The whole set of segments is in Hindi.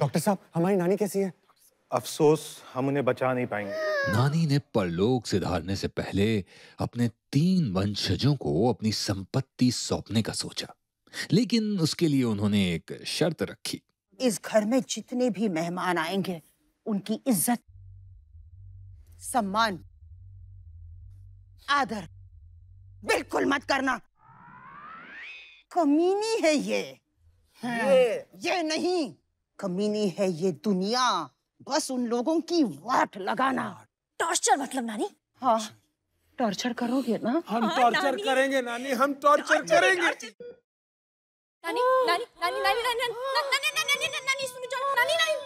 डॉक्टर साहब हमारी नानी कैसी है अफसोस हम उन्हें बचा नहीं पाएंगे नानी ने परलोक सिधारने से पहले अपने तीन वंशजों को अपनी संपत्ति सौंपने का सोचा लेकिन उसके लिए उन्होंने एक शर्त रखी इस घर में जितने भी मेहमान आएंगे उनकी इज्जत सम्मान आदर बिल्कुल मत करना कमीनी है ये हाँ, ये ये नहीं कमीनी है ये दुनिया बस उन लोगों की वाट लगाना टॉर्चर मतलब नानी हाँ टॉर्चर करोगे ना हम हाँ, टॉर्चर करेंगे नानी हम टॉर्चर करेंगे नानी नानी नानी नानी नानी नानी नानी नानी नानी नानी नानी नानी नानी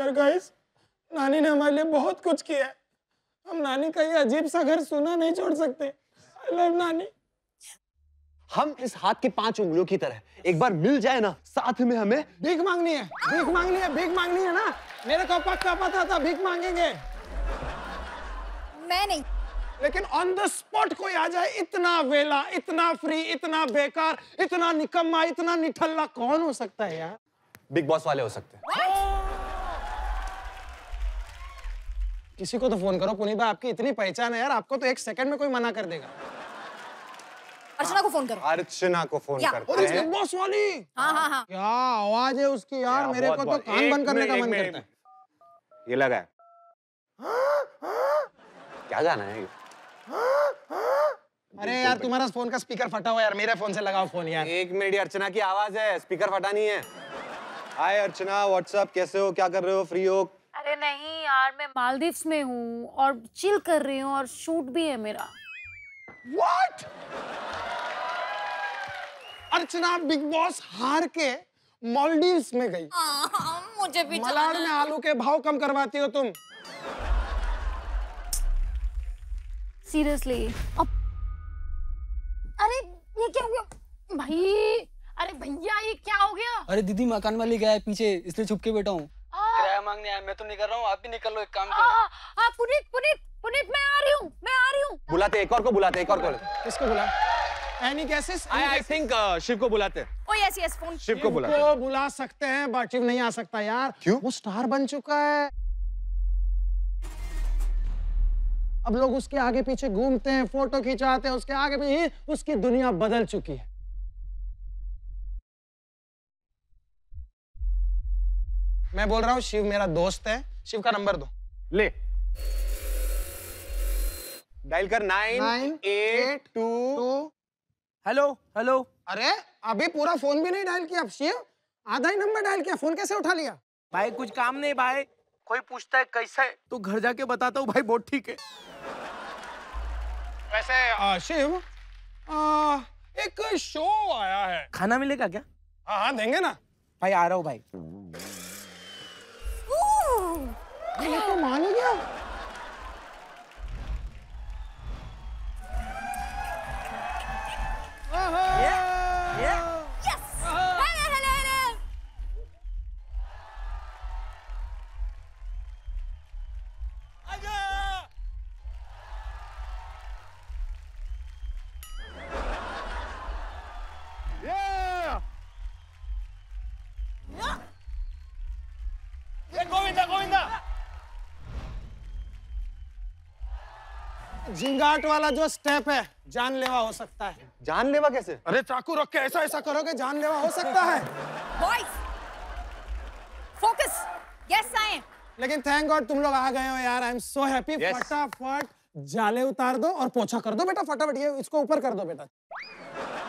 यार गाइस नानी ने हमारे लिए बहुत कुछ किया है हम नानी का ये अजीब सा घर सुना नहीं छोड़ सकते आई लव नानी हम इस हाथ के पांच उंगलियों की तरह एक बार मिल जाए ना साथ में हमें भीख मांगनी है भीख मांगनी है भीख मांगनी है ना मेरे को पक्का पता था भीख मांगेंगे मैं नहीं लेकिन ऑन द स्पॉट कोई आ जाए इतना वेला इतना फ्री इतना बेकार इतना निकम्मा इतना निठल्ला कौन हो सकता है यार बिग बॉस वाले हो सकते हैं किसी को तो फोन करो पुनीबा आपकी इतनी पहचान है यार आपको तो एक सेकंड में कोई मना कर देगा अर्चना को फोन करो अर्चना को फोन करते हैं बॉस वाली हाँ हाँ हाँ क्या आवाज है उसकी यार मेरे को तो कान बंद करने का मन करता है ये लगा है क्या गाना है अरे यार तुम्हारा फोन का स्पीकर फटा हुआ यार मेरे फोन से लगाओ फोन यार एक मिनट अर्चना की आवाज है स्पीकर फटा नहीं है हाय अर्चना व्हाट्सअप कैसे हो क्या कर रहे हो फ्री हो नहीं यार मैं मालदीव्स में हूँ और चिल कर रही हूँ और शूट भी है मेरा What? अर्चना बिग बॉस हार के मॉलडीव्स में गई आ, मुझे भी मलाड में आलू के भाव कम करवाती हो तुम सीरियसली अब अरे ये क्या हो गया भाई अरे भैया ये क्या हो गया अरे दीदी मकान गया है पीछे इसलिए छुप के बैठा हूँ क्या मांगने आया मैं तो कर रहा हूँ आप भी निकल लो एक काम करो हाँ, हाँ, हाँ, पुनीत पुनीत पुनीत मैं आ रही हूँ मैं आ रही हूँ बुलाते एक और को बुलाते एक और को किसको बुला any cases I I think Shiv को बुलाते oh yes yes phone Shiv को बुलाते को बुला सकते हैं बट शिव नहीं आ सकता यार क्यों वो स्टार बन चुका है अब लोग उसके आगे पीछे घूमते हैं फोटो खिंचाते हैं उसके आगे पीछे उसकी दुनिया बदल चुकी है मैं बोल रहा हूँ शिव मेरा दोस्त है शिव का नंबर दो ले डायल कर nine eight two hello hello अरे अभी पूरा फोन भी नहीं डायल किया शिव आधा ही नंबर डायल किया फोन कैसे उठा लिया भाई कुछ काम नहीं भाई कोई पूछता है कैसे तो घर जाके बताता हूँ भाई बहुत ठीक है वैसे आ, शिव आ, एक शो आया है खाना मिलेगा क्या हाँ हाँ देंगे ना भाई आ रहा हूँ भाई 你干嘛呢？你。जिंगाट वाला जो स्टेप है जानलेवा हो सकता है जानलेवा कैसे अरे चाकू रख के ऐसा ऐसा करोगे जानलेवा हो सकता है बॉयज फोकस यस आई लेकिन थैंक गॉड तुम लोग आ गए हो यार आई एम सो हैप्पी फटाफट जाले उतार दो और पोछा कर दो बेटा फटाफट ये इसको ऊपर कर दो बेटा